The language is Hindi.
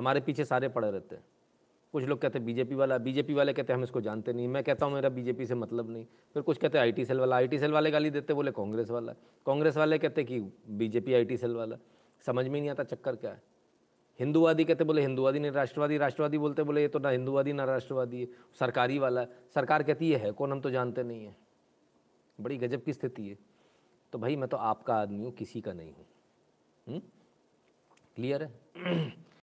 हमारे पीछे सारे पड़े रहते हैं कुछ लोग कहते हैं बीजेपी वाला बीजेपी वाले कहते हैं हम इसको जानते नहीं मैं कहता हूँ मेरा बीजेपी से मतलब नहीं फिर कुछ कहते हैं आईटी सेल वाला आईटी सेल वाले गाली देते बोले कांग्रेस वाला कांग्रेस वाले कहते कि बीजेपी आईटी सेल वाला समझ में नहीं आता चक्कर क्या है हिंदूवादी कहते बोले हिंदूवादी नहीं राष्ट्रवादी राष्ट्रवादी बोलते बोले ये तो ना हिंदूवादी ना राष्ट्रवादी है सरकारी वाला है सरकार कहती ये है कौन हम तो जानते नहीं हैं बड़ी गजब की स्थिति है तो भाई मैं तो आपका आदमी हूँ किसी का नहीं हूँ क्लियर हम्म? है